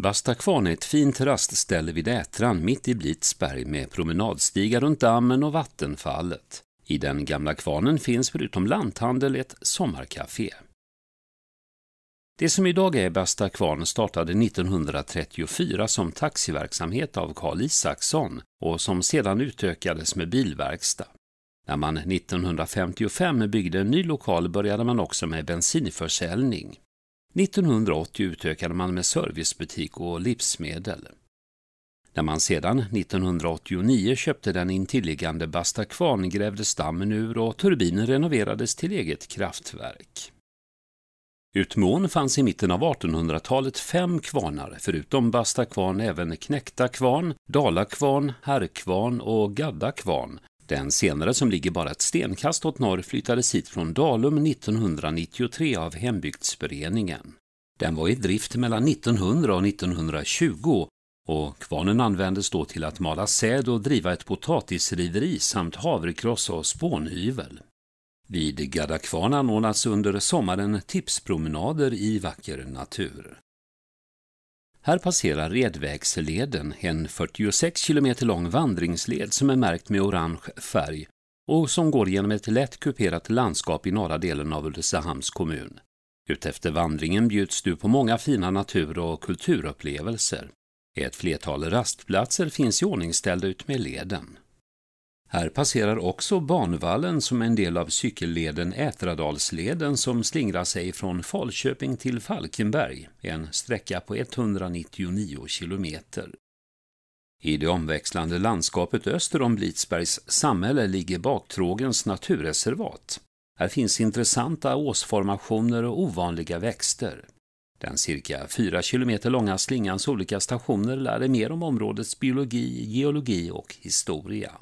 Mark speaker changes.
Speaker 1: Bastakvarn är ett fint rastställe vid Ätran mitt i Blitsberg med promenadstigar runt dammen och vattenfallet. I den gamla kvarnen finns förutom lanthandel ett sommarkafé. Det som idag är Basta Kvarn startade 1934 som taxiverksamhet av Carl Isaksson och som sedan utökades med bilverkstad. När man 1955 byggde en ny lokal började man också med bensinförsäljning. 1980 utökade man med servicebutik och livsmedel. När man sedan 1989 köpte den intilliggande Bastakvarn grävdes dammen ur och turbinen renoverades till eget kraftverk. Utmån fanns i mitten av 1800-talet fem kvarnar, förutom Bastakvarn även Knäckta Dalakvarn, Herrkvarn och Gadda kvarn den senare, som ligger bara ett stenkast åt norr, flyttades hit från Dalum 1993 av hembygdsföreningen. Den var i drift mellan 1900 och 1920 och kvarnen användes då till att mala säd och driva ett potatisriveri samt havrekross och spånhyvel. Vid Gaddakvarn anordnas under sommaren tipspromenader i vacker natur. Här passerar Redvägsleden, en 46 km lång vandringsled som är märkt med orange färg och som går genom ett lätt kuperat landskap i norra delen av Ulricehamns kommun. Utefter vandringen bjuds du på många fina natur och kulturupplevelser. Ett flertal rastplatser finns iordningställda utmed leden. Här passerar också banvallen som en del av cykelleden Ätradalsleden som slingrar sig från Falköping till Falkenberg, en sträcka på 199 kilometer. I det omväxlande landskapet öster om Blidsbergs samhälle ligger Baktrågens naturreservat. Här finns intressanta åsformationer och ovanliga växter. Den cirka fyra kilometer långa slingans olika stationer lär dig mer om områdets biologi, geologi och historia.